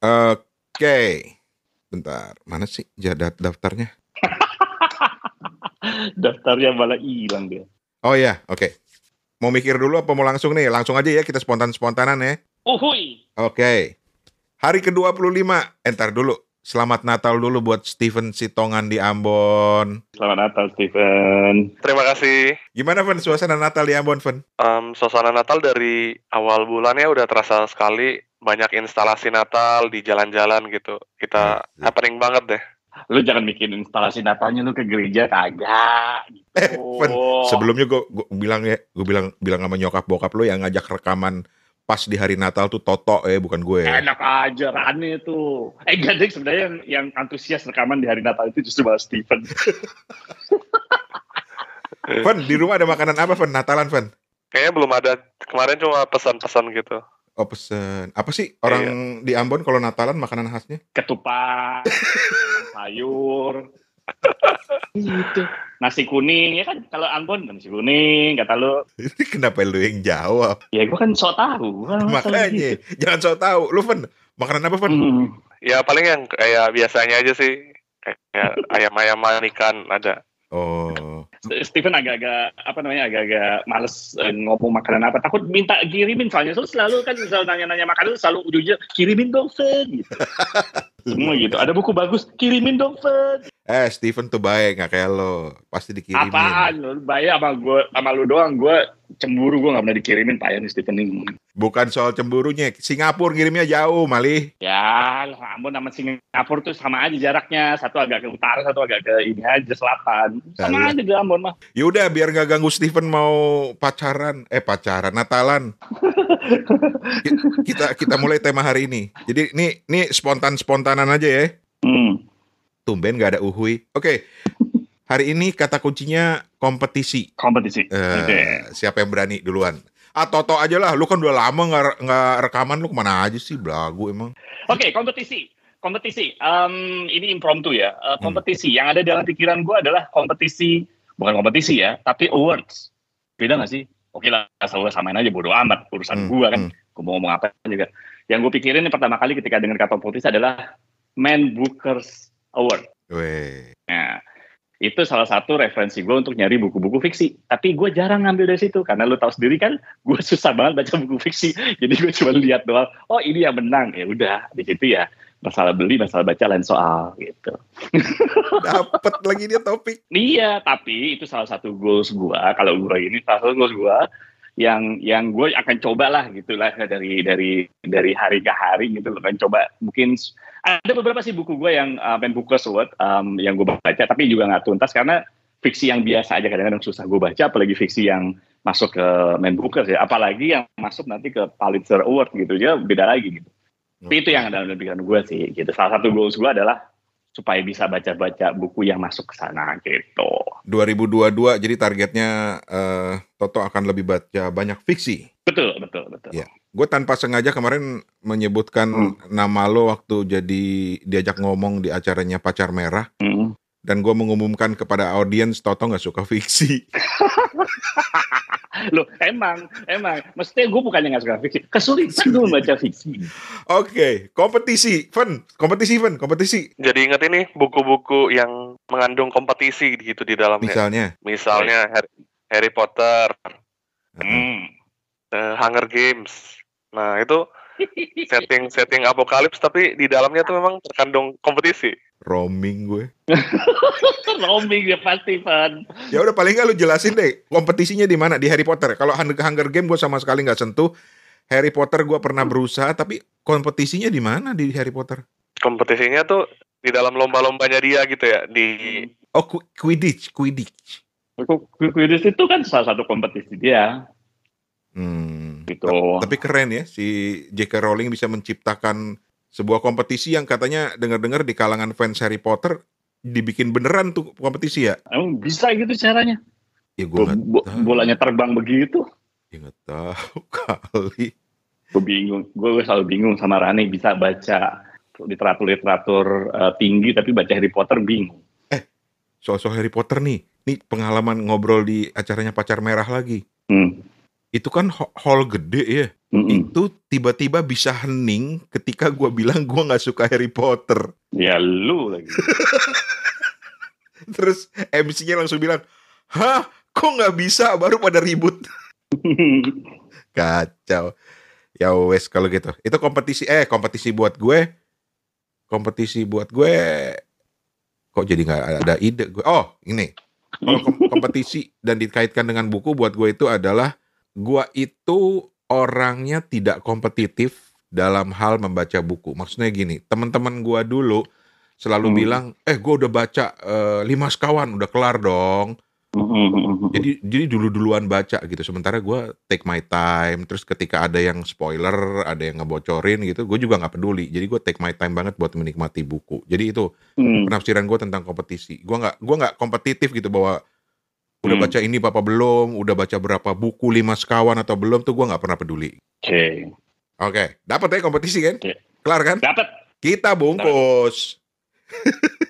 Oke. Okay. Bentar, mana sih jadat daftarnya? daftarnya malah hilang dia. Oh ya, oke. Okay. Mau mikir dulu apa mau langsung nih? Langsung aja ya kita spontan-spontanan ya. Uhui. Oke. Okay. Hari ke-25, entar eh, dulu. Selamat Natal dulu buat Steven Sitongan di Ambon. Selamat Natal Steven. Terima kasih. Gimana Fen suasana Natal di Ambon Fen? Um, suasana Natal dari awal bulannya udah terasa sekali banyak instalasi Natal di jalan-jalan gitu. Kita hmm. happening banget deh. Lu jangan bikin instalasi Natalnya lu ke gereja kagak. Gitu. Eh, Fen, sebelumnya gue bilang ya, gue bilang bilang sama nyokap bokap lu yang ngajak rekaman pas di hari Natal tuh Toto eh, bukan gue. Enak aja rame tuh. Eh gandeng sebenarnya yang, yang antusias rekaman di hari Natal itu justru malah Steven. Fen, di rumah ada makanan apa Fen? Natalan Fen? Kayaknya belum ada. Kemarin cuma pesan-pesan gitu. Oh pesan Apa sih orang iya. di Ambon kalau Natalan makanan khasnya? Ketupat, sayur, gitu. Nasi kuning ya kan kalau Ambon nasi kuning kata lu. Ini kenapa lu yang jawab? Ya gua kan sok tahu. Makanya gitu. jangan sok tahu. Lu Fen, makanan apa Fen? Hmm. Ya paling yang kayak biasanya aja sih. Kayak ayam ayam ikan ada. Oh. Steven agak-agak apa namanya agak-agak males eh, ngomong makanan apa takut minta kirimin soalnya so, selalu kan selalu nanya-nanya makanan selalu ujungnya kirimin dong Fen gitu. semua gitu ada buku bagus kirimin dong Fen Eh, Steven tuh baik, nggak kayak lo. Pasti dikirimin. Apaan? baik sama gue, sama lu doang. Gue cemburu, gue gak pernah dikirimin. Tayang nih Steven nih. Bukan soal cemburunya. Singapura kirimnya jauh, Mali. Ya, lo ampun sama Singapura tuh sama aja jaraknya. Satu agak ke utara, satu agak ke ini aja, selatan. Sama Lalu. aja, ampun mah. Yaudah, biar gak ganggu Steven mau pacaran. Eh, pacaran. Natalan. kita kita mulai tema hari ini. Jadi, ini, ini spontan-spontanan aja ya. Hmm tumben gak ada uhui. Oke, okay. hari ini kata kuncinya kompetisi. Kompetisi. Uh, eh, okay. Siapa yang berani duluan? Ah Toto aja lah, lu kan udah lama nggak rekaman, lu kemana aja sih, belagu emang. Oke, okay, kompetisi kompetisi. Um, ini impromptu ya. Uh, kompetisi hmm. yang ada dalam pikiran gue adalah kompetisi, bukan kompetisi ya, tapi awards. Beda gak sih? Oke okay lah, selalu samain aja bodo amat urusan hmm. gue kan. Hmm. Gue mau ngomong apa juga. Yang gue pikirin pertama kali ketika dengar kata kompetisi adalah Man Booker's Award. Nah, itu salah satu referensi gue untuk nyari buku-buku fiksi. Tapi gue jarang ngambil dari situ karena lo tau sendiri kan, gue susah banget baca buku fiksi. Jadi gue cuma lihat doang. Oh ini yang menang ya udah di situ ya. Masalah beli, masalah baca, lain soal gitu. Dapat lagi dia topik. Iya, tapi itu salah satu goals gue. Kalau gue ini salah satu goals gue yang yang gue akan coba gitu lah gitulah dari dari dari hari ke hari gitu loh kan coba mungkin ada beberapa sih buku gue yang uh, main buku sword um, yang gue baca tapi juga nggak tuntas karena fiksi yang biasa aja kadang-kadang susah gue baca apalagi fiksi yang masuk ke main booker ya apalagi yang masuk nanti ke Pulitzer Award gitu ya beda lagi gitu tapi itu yang dalam pikiran gue sih gitu salah satu goals gue adalah supaya bisa baca-baca buku yang masuk ke sana gitu. 2022 jadi targetnya uh, Toto akan lebih baca banyak fiksi. Betul, betul, betul. Ya. Gue tanpa sengaja kemarin menyebutkan hmm. nama lo waktu jadi diajak ngomong di acaranya Pacar Merah. Hmm. Dan gue mengumumkan kepada audiens Toto gak suka fiksi. Loh, emang, emang. Mestinya gue bukan yang suka fiksi. Kesulitan gue membaca fiksi. Oke, okay. kompetisi. Fun, kompetisi Fun, kompetisi. Jadi ingat ini buku-buku yang mengandung kompetisi gitu di dalamnya. Misalnya? Misalnya Harry, Harry Potter. Hmm. Uh, Hunger Games. Nah, itu setting-setting apokalips tapi di dalamnya tuh memang terkandung kompetisi roaming gue. roaming ya pasti Fan. Ya udah paling nggak lu jelasin deh kompetisinya di mana di Harry Potter. Kalau Hunger Game gue sama sekali nggak sentuh. Harry Potter gue pernah berusaha tapi kompetisinya di mana di Harry Potter? Kompetisinya tuh di dalam lomba-lombanya dia gitu ya di Oh Quidditch, Quidditch. Quidditch itu kan salah satu kompetisi dia. Hmm. Gitu. Tapi keren ya si J.K. Rowling bisa menciptakan sebuah kompetisi yang katanya dengar-dengar di kalangan fans Harry Potter dibikin beneran tuh kompetisi ya? Emang bisa gitu caranya? Ya gue Bo Bolanya terbang begitu? Ya nggak tahu kali. Gue bingung, gue selalu bingung sama Rani bisa baca literatur-literatur uh, tinggi tapi baca Harry Potter bingung. Eh, soal-soal Harry Potter nih, nih pengalaman ngobrol di acaranya Pacar Merah lagi. Hmm. Itu kan hall gede ya? mm -mm. itu tiba-tiba bisa hening ketika gue bilang gue nggak suka Harry Potter. Ya lu lagi. Terus MC-nya langsung bilang, hah kok nggak bisa baru pada ribut. Kacau. Ya wes kalau gitu. Itu kompetisi eh kompetisi buat gue. Kompetisi buat gue kok jadi nggak ada ide gue. Oh, ini. Kalau kompetisi dan dikaitkan dengan buku buat gue itu adalah gue itu orangnya tidak kompetitif dalam hal membaca buku. Maksudnya gini, teman-teman gua dulu selalu hmm. bilang, "Eh, gua udah baca uh, lima sekawan, udah kelar dong." Hmm, hmm, hmm, hmm. Jadi jadi dulu-duluan baca gitu. Sementara gua take my time, terus ketika ada yang spoiler, ada yang ngebocorin gitu, gue juga nggak peduli. Jadi gue take my time banget buat menikmati buku. Jadi itu hmm. penafsiran gue tentang kompetisi. Gua nggak gua nggak kompetitif gitu bahwa udah hmm. baca ini papa belum, udah baca berapa buku lima sekawan atau belum tuh gue nggak pernah peduli. Oke. Okay. Oke, okay. dapat ya kompetisi kan? Okay. Kelar kan? Dapat. Kita bungkus.